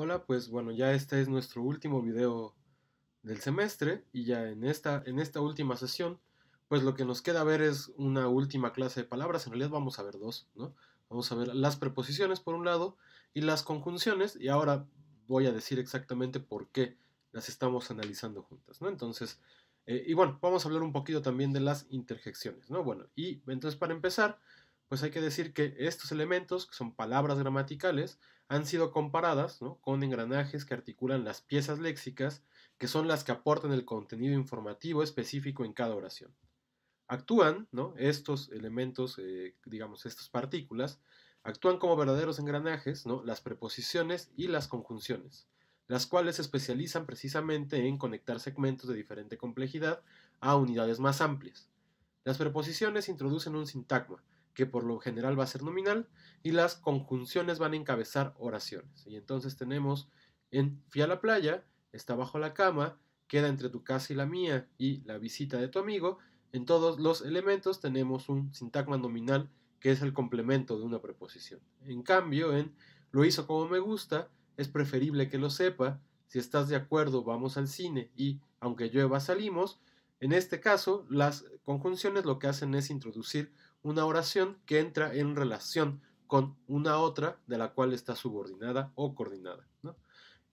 Hola, pues bueno, ya este es nuestro último video del semestre y ya en esta, en esta última sesión, pues lo que nos queda ver es una última clase de palabras, en realidad vamos a ver dos, ¿no? Vamos a ver las preposiciones por un lado y las conjunciones y ahora voy a decir exactamente por qué las estamos analizando juntas, ¿no? Entonces, eh, y bueno, vamos a hablar un poquito también de las interjecciones, ¿no? Bueno, y entonces para empezar, pues hay que decir que estos elementos, que son palabras gramaticales, han sido comparadas con engranajes que articulan las piezas léxicas, que son las que aportan el contenido informativo específico en cada oración. Actúan estos elementos, eh, digamos, estas partículas, actúan como verdaderos engranajes las preposiciones y las conjunciones, las cuales se especializan precisamente en conectar segmentos de diferente complejidad a unidades más amplias. Las preposiciones introducen un sintagma, que por lo general va a ser nominal, y las conjunciones van a encabezar oraciones. Y entonces tenemos en Fui a la playa, está bajo la cama, queda entre tu casa y la mía, y la visita de tu amigo. En todos los elementos tenemos un sintagma nominal que es el complemento de una preposición. En cambio, en lo hizo como me gusta, es preferible que lo sepa, si estás de acuerdo vamos al cine y aunque llueva salimos, en este caso, las conjunciones lo que hacen es introducir una oración que entra en relación con una otra de la cual está subordinada o coordinada.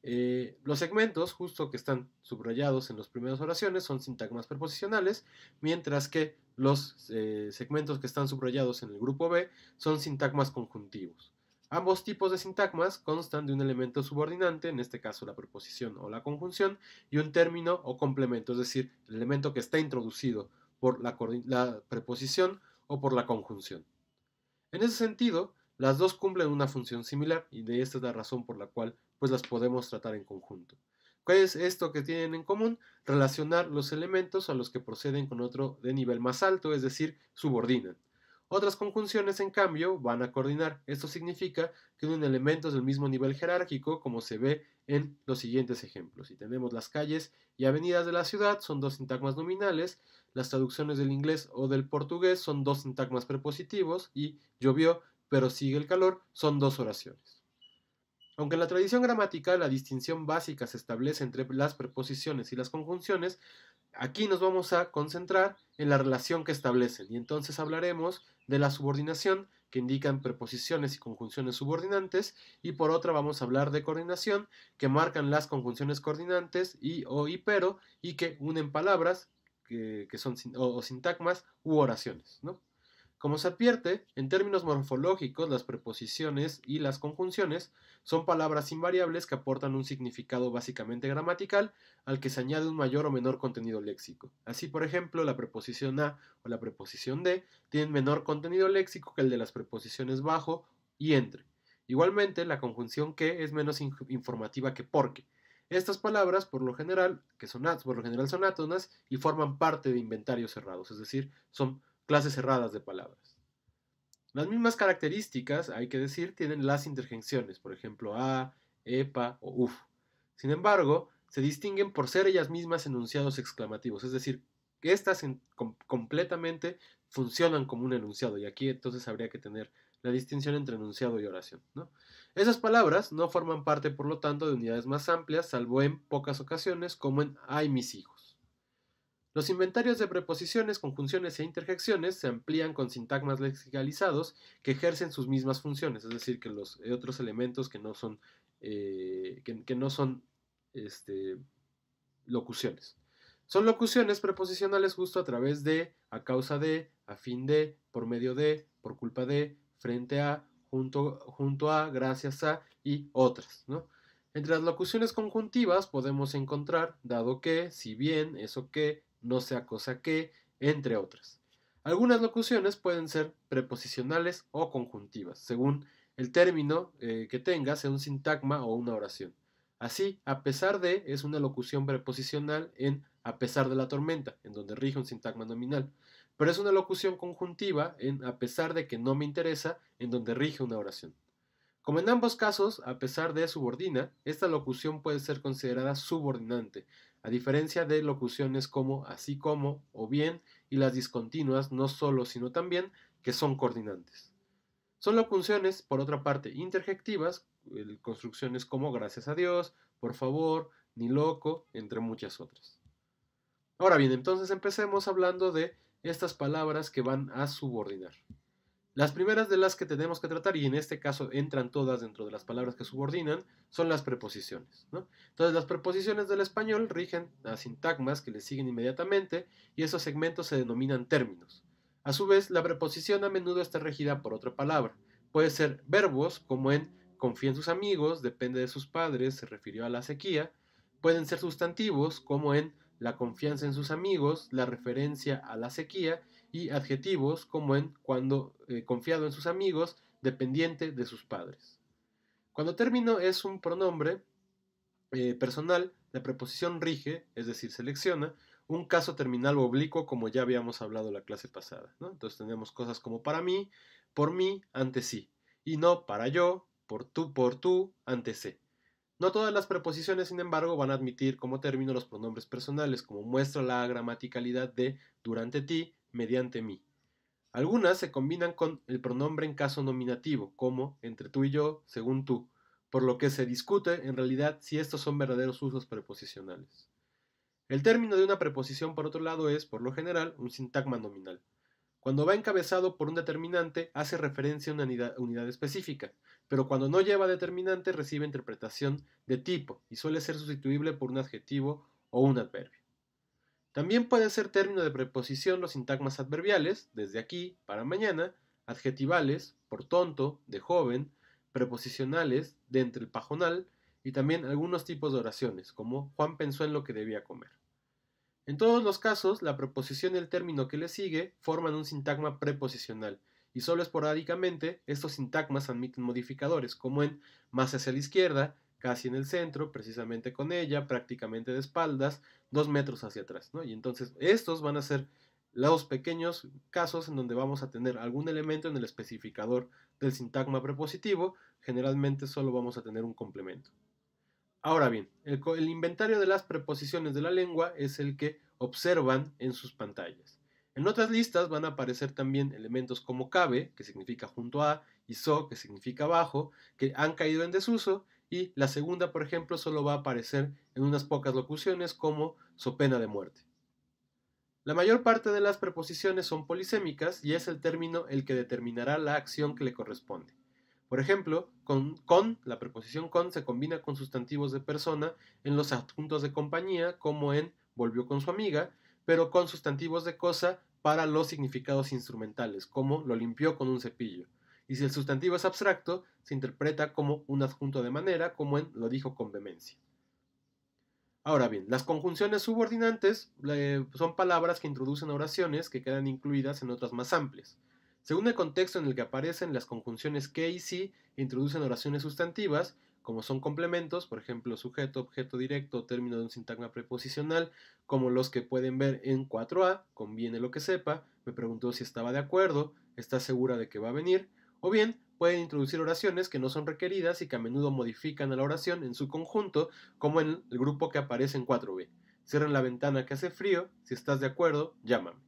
Eh, los segmentos, justo que están subrayados en las primeras oraciones, son sintagmas preposicionales, mientras que los eh, segmentos que están subrayados en el grupo B son sintagmas conjuntivos. Ambos tipos de sintagmas constan de un elemento subordinante, en este caso la preposición o la conjunción, y un término o complemento, es decir, el elemento que está introducido por la, preposición o por la conjunción. En ese sentido, las dos cumplen una función similar y de esta es la razón por la cual pues las podemos tratar en conjunto. ¿Cuál es esto que tienen en común? Relacionar los elementos a los que proceden con otro de nivel más alto, es decir, subordinan. Otras conjunciones, en cambio, van a coordinar. Esto significa que elemento elementos del mismo nivel jerárquico, como se ve en los siguientes ejemplos. Si tenemos las calles y avenidas de la ciudad, son dos sintagmas nominales. Las traducciones del inglés o del portugués son dos sintagmas prepositivos. Y llovió, pero sigue el calor, son dos oraciones. Aunque en la tradición gramatical la distinción básica se establece entre las preposiciones y las conjunciones, Aquí nos vamos a concentrar en la relación que establecen y entonces hablaremos de la subordinación que indican preposiciones y conjunciones subordinantes y por otra vamos a hablar de coordinación que marcan las conjunciones coordinantes y o y pero y que unen palabras que, son o, sintagmas u oraciones, ¿no? Como se advierte, en términos morfológicos, las preposiciones y las conjunciones son palabras invariables que aportan un significado básicamente gramatical al que se añade un mayor o menor contenido léxico. Así, por ejemplo, la preposición a o la preposición de tienen menor contenido léxico que el de las preposiciones bajo y entre. Igualmente, la conjunción que es menos informativa que porque. Estas palabras, por lo general, que son por lo general son átonas y forman parte de inventarios cerrados, es decir, son clases cerradas de palabras. Las mismas características, hay que decir, tienen las interjecciones, por ejemplo, a, epa o uf. Sin embargo, se distinguen por ser ellas mismas enunciados exclamativos, es decir, estas completamente funcionan como un enunciado y aquí entonces habría que tener la distinción entre enunciado y oración. Esas palabras no forman parte, por lo tanto, de unidades más amplias, salvo en pocas ocasiones, como en ay mis hijos. Los inventarios de preposiciones, conjunciones e interjecciones se amplían con sintagmas lexicalizados que ejercen sus mismas funciones, es decir, que los eh, otros elementos que no son, eh, que, no son este, locuciones. Son locuciones preposicionales justo a través de, a causa de, a fin de, por medio de, por culpa de, frente a, junto, junto a, gracias a y otras. Entre las locuciones conjuntivas podemos encontrar, dado que, si bien, eso que, no sea cosa que, entre otras. Algunas locuciones pueden ser preposicionales o conjuntivas, según el término eh, que tenga, sea un sintagma o una oración. Así, a pesar de es una locución preposicional en a pesar de la tormenta, en donde rige un sintagma nominal, pero es una locución conjuntiva en a pesar de que no me interesa, en donde rige una oración. Como en ambos casos, a pesar de subordina, esta locución puede ser considerada subordinante, a diferencia de locuciones como así como o bien y las discontinuas no solo sino también que son coordinantes. Son locuciones, por otra parte, interjectivas, construcciones como gracias a Dios, por favor, ni loco, entre muchas otras. Ahora bien, entonces empecemos hablando de estas palabras que van a subordinar. Las primeras de las que tenemos que tratar, y en este caso entran todas dentro de las palabras que subordinan, son las preposiciones. Entonces las preposiciones del español rigen a sintagmas que le siguen inmediatamente y esos segmentos se denominan términos. A su vez, la preposición a menudo está regida por otra palabra. Puede ser verbos, como en confía en sus amigos, depende de sus padres, se refirió a la sequía. Pueden ser sustantivos, como en la confianza en sus amigos, la referencia a la sequía y adjetivos como en cuando eh, confiado en sus amigos, dependiente de sus padres. Cuando término es un pronombre eh, personal, la preposición rige, es decir, selecciona, un caso terminal o oblicuo como ya habíamos hablado la clase pasada. Entonces tenemos cosas como para mí, por mí, ante sí, y no para yo, por tú, por tú, ante sí no todas las preposiciones, sin embargo, van a admitir como término los pronombres personales, como muestra la gramaticalidad de durante ti, mediante mí. Algunas se combinan con el pronombre en caso nominativo, como entre tú y yo, según tú, por lo que se discute en realidad si estos son verdaderos usos preposicionales. El término de una preposición, por otro lado, es, por lo general, un sintagma nominal. Cuando va encabezado por un determinante, hace referencia a una unidad específica, pero cuando no lleva determinante recibe interpretación de tipo y suele ser sustituible por un adjetivo o un adverbio. También puede ser término de preposición los sintagmas adverbiales, desde aquí para mañana, adjetivales, por tonto, de joven, preposicionales, de entre el pajonal, y también algunos tipos de oraciones, como Juan pensó en lo que debía comer. En todos los casos, la preposición y el término que le sigue forman un sintagma preposicional, y solo esporádicamente estos sintagmas admiten modificadores, como en más hacia la izquierda, casi en el centro, precisamente con ella, prácticamente de espaldas, dos metros hacia atrás. Y entonces estos van a ser los pequeños casos en donde vamos a tener algún elemento en el especificador del sintagma prepositivo, generalmente solo vamos a tener un complemento. Ahora bien, el inventario de las preposiciones de la lengua es el que observan en sus pantallas. En otras listas van a aparecer también elementos como cabe, que significa junto a, y so, que significa abajo, que han caído en desuso, y la segunda, por ejemplo, solo va a aparecer en unas pocas locuciones como so pena de muerte. La mayor parte de las preposiciones son polisémicas y es el término el que determinará la acción que le corresponde. Por ejemplo, con, con, la preposición con se combina con sustantivos de persona en los adjuntos de compañía, como en volvió con su amiga, pero con sustantivos de cosa para los significados instrumentales, como lo limpió con un cepillo. Y si el sustantivo es abstracto, se interpreta como un adjunto de manera, como en lo dijo con vehemencia. Ahora bien, las conjunciones subordinantes eh, son palabras que introducen oraciones que quedan incluidas en otras más amplias. Según el contexto en el que aparecen, las conjunciones que y si introducen oraciones sustantivas, como son complementos, por ejemplo, sujeto, objeto directo, término de un sintagma preposicional, como los que pueden ver en 4A, conviene lo que sepa, me preguntó si estaba de acuerdo, está segura de que va a venir, o bien pueden introducir oraciones que no son requeridas y que a menudo modifican a la oración en su conjunto, como en el grupo que aparece en 4B. Cierren la ventana que hace frío, si estás de acuerdo, llámame.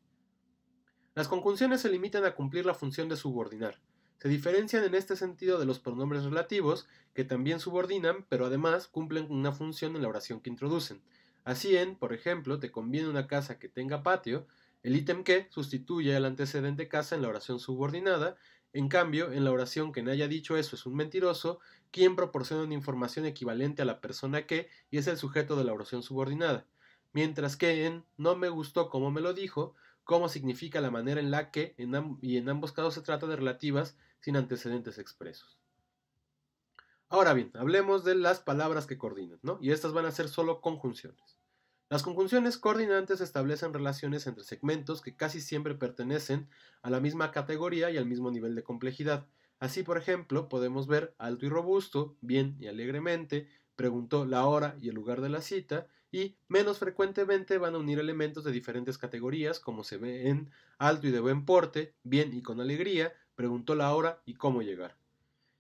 Las conjunciones se limitan a cumplir la función de subordinar. Se diferencian en este sentido de los pronombres relativos, que también subordinan, pero además cumplen una función en la oración que introducen. Así en, por ejemplo, te conviene una casa que tenga patio, el ítem que sustituye al antecedente casa en la oración subordinada, en cambio, en la oración que no haya dicho eso es un mentiroso, quien proporciona una información equivalente a la persona que y es el sujeto de la oración subordinada. Mientras que en no me gustó como me lo dijo, cómo significa la manera en la que y en ambos casos se trata de relativas, sin antecedentes expresos. Ahora bien, hablemos de las palabras que coordinan, ¿no? Y estas van a ser solo conjunciones. Las conjunciones coordinantes establecen relaciones entre segmentos que casi siempre pertenecen a la misma categoría y al mismo nivel de complejidad. Así, por ejemplo, podemos ver alto y robusto, bien y alegremente, preguntó la hora y el lugar de la cita, y menos frecuentemente van a unir elementos de diferentes categorías, como se ve en alto y de buen porte, bien y con alegría, preguntó la hora y cómo llegar.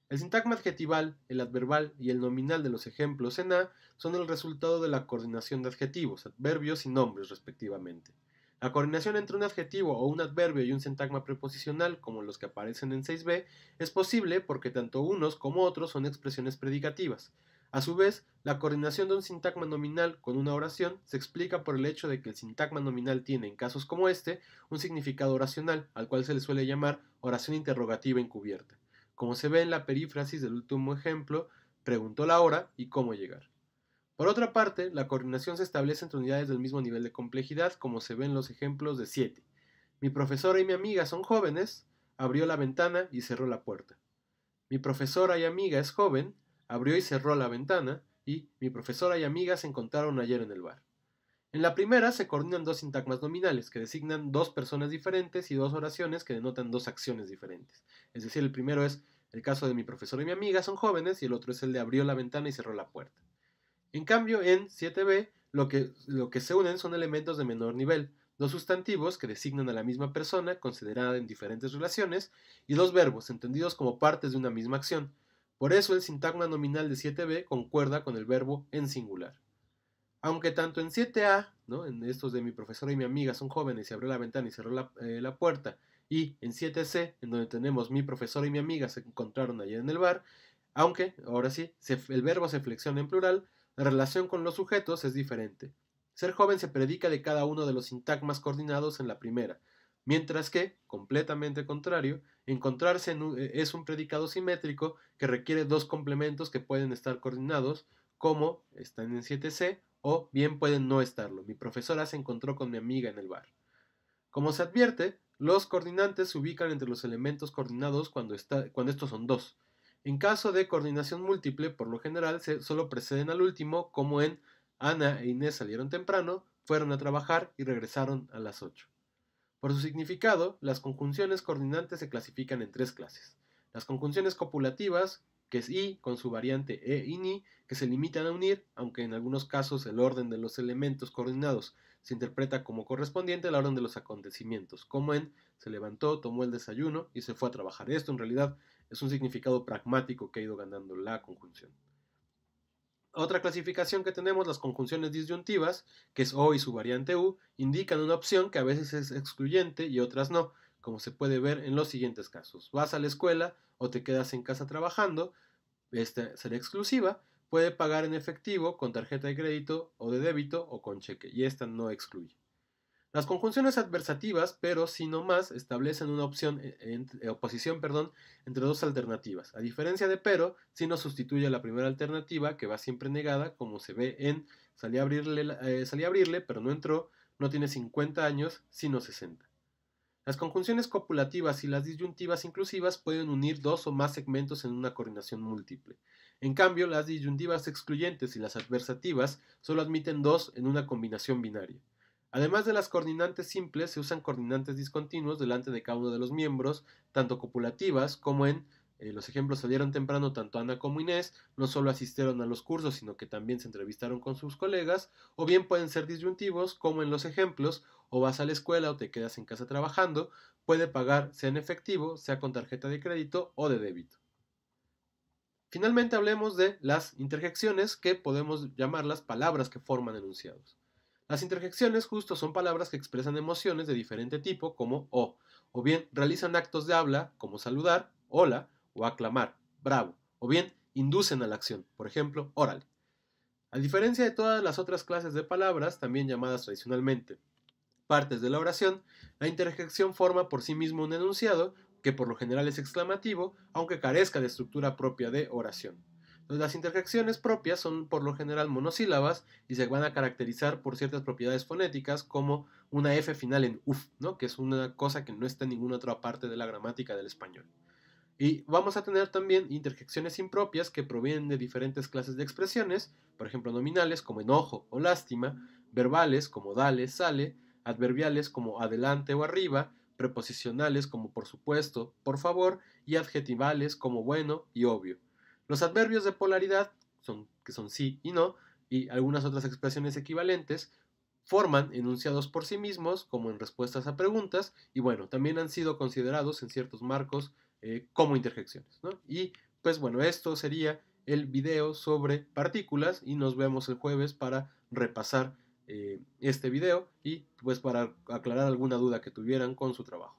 El sintagma adjetival, el adverbal y el nominal de los ejemplos en A son el resultado de la coordinación de adjetivos, adverbios y nombres respectivamente. La coordinación entre un adjetivo o un adverbio y un sintagma preposicional, como los que aparecen en 6b, es posible porque tanto unos como otros son expresiones predicativas. A su vez, la coordinación de un sintagma nominal con una oración se explica por el hecho de que el sintagma nominal tiene, en casos como este, un significado oracional, al cual se le suele llamar oración interrogativa encubierta, como se ve en la perífrasis del último ejemplo, preguntó la hora y cómo llegar. Por otra parte, la coordinación se establece entre unidades del mismo nivel de complejidad, como se ve en los ejemplos de 7. Mi profesora y mi amiga son jóvenes, abrió la ventana y cerró la puerta. Mi profesora y amiga es joven, abrió y cerró la ventana, y mi profesora y amiga se encontraron ayer en el bar. En la primera se coordinan dos sintagmas nominales, que designan dos personas diferentes y dos oraciones que denotan dos acciones diferentes. Es decir, el primero es el caso de mi profesor y mi amiga son jóvenes y el otro es el de abrió la ventana y cerró la puerta. En cambio, en 7b, lo que, lo que se unen son elementos de menor nivel, dos sustantivos que designan a la misma persona considerada en diferentes relaciones y dos verbos entendidos como partes de una misma acción, por eso el sintagma nominal de 7b concuerda con el verbo en singular. Aunque tanto en 7a, en estos de mi profesora y mi amiga son jóvenes y abrió la ventana y cerró la, eh, puerta, y en 7c, en donde tenemos mi profesora y mi amiga se encontraron ayer en el bar, aunque, ahora sí, el verbo se flexiona en plural, la relación con los sujetos es diferente. Ser joven se predica de cada uno de los sintagmas coordinados en la primera, mientras que, completamente contrario, Encontrarse eh, es un predicado simétrico que requiere dos complementos que pueden estar coordinados, como están en 7C o bien pueden no estarlo. Mi profesora se encontró con mi amiga en el bar. Como se advierte, los coordinantes se ubican entre los elementos coordinados cuando, estos son dos. En caso de coordinación múltiple, por lo general se, solo preceden al último, como en Ana e Inés salieron temprano, fueron a trabajar y regresaron a las 8. Por su significado, las conjunciones coordinantes se clasifican en tres clases. Las conjunciones copulativas, que es I con su variante E y NI, que se limitan a unir, aunque en algunos casos el orden de los elementos coordinados se interpreta como correspondiente al orden de los acontecimientos, como en se levantó, tomó el desayuno y se fue a trabajar. Esto en realidad es un significado pragmático que ha ido ganando la conjunción. Otra clasificación que tenemos, las conjunciones disyuntivas, que es O y su variante U, indican una opción que a veces es excluyente y otras no, como se puede ver en los siguientes casos. Vas a la escuela o te quedas en casa trabajando, esta será exclusiva, puede pagar en efectivo, con tarjeta de crédito o de débito o con cheque, y esta no excluye. Las conjunciones adversativas, pero si no más, establecen una opción, e, e, en, eh, oposición perdón, entre dos alternativas. A diferencia de pero, si no sustituye a la primera alternativa, que va siempre negada, como se ve en salí abrirle, eh, salí a abrirle pero no entró, no tiene 50 años, sino 60. Las conjunciones copulativas y las disyuntivas inclusivas pueden unir dos o más segmentos en una coordinación múltiple. En cambio, las disyuntivas excluyentes y las adversativas solo admiten dos en una combinación binaria. Además de las coordinantes simples, se usan coordinantes discontinuos delante de cada uno de los miembros, tanto copulativas como en eh, los ejemplos salieron temprano, tanto Ana como Inés no solo asistieron a los cursos, sino que también se entrevistaron con sus colegas, o bien pueden ser disyuntivos, como en los ejemplos, o vas a la escuela o te quedas en casa trabajando, puede pagar sea en efectivo, sea con tarjeta de crédito o de débito. Finalmente hablemos de las interjecciones, que podemos llamar las palabras que forman enunciados. Las interjecciones justo son palabras que expresan emociones de diferente tipo como o, o bien realizan actos de habla como saludar, hola o aclamar, bravo, o bien inducen a la acción, por ejemplo, órale. A diferencia de todas las otras clases de palabras, también llamadas tradicionalmente partes de la oración, la interjección forma por sí mismo un enunciado que por lo general es exclamativo, aunque carezca de estructura propia de oración. Las interjecciones propias son por lo general monosílabas y se van a caracterizar por ciertas propiedades fonéticas como una F final en uf, ¿no? que es una cosa que no está en ninguna otra parte de la gramática del español. Y vamos a tener también interjecciones impropias que provienen de diferentes clases de expresiones, por ejemplo nominales como enojo o lástima, verbales como dale, sale, adverbiales como adelante o arriba, preposicionales como por supuesto, por favor y adjetivales como bueno y obvio. Los adverbios de polaridad, que son sí y no, y algunas otras expresiones equivalentes, forman enunciados por sí mismos, como en respuestas a preguntas, y bueno, también han sido considerados en ciertos marcos eh, como interjecciones. Y pues bueno, esto sería el video sobre partículas y nos vemos el jueves para repasar eh, este video y pues para aclarar alguna duda que tuvieran con su trabajo.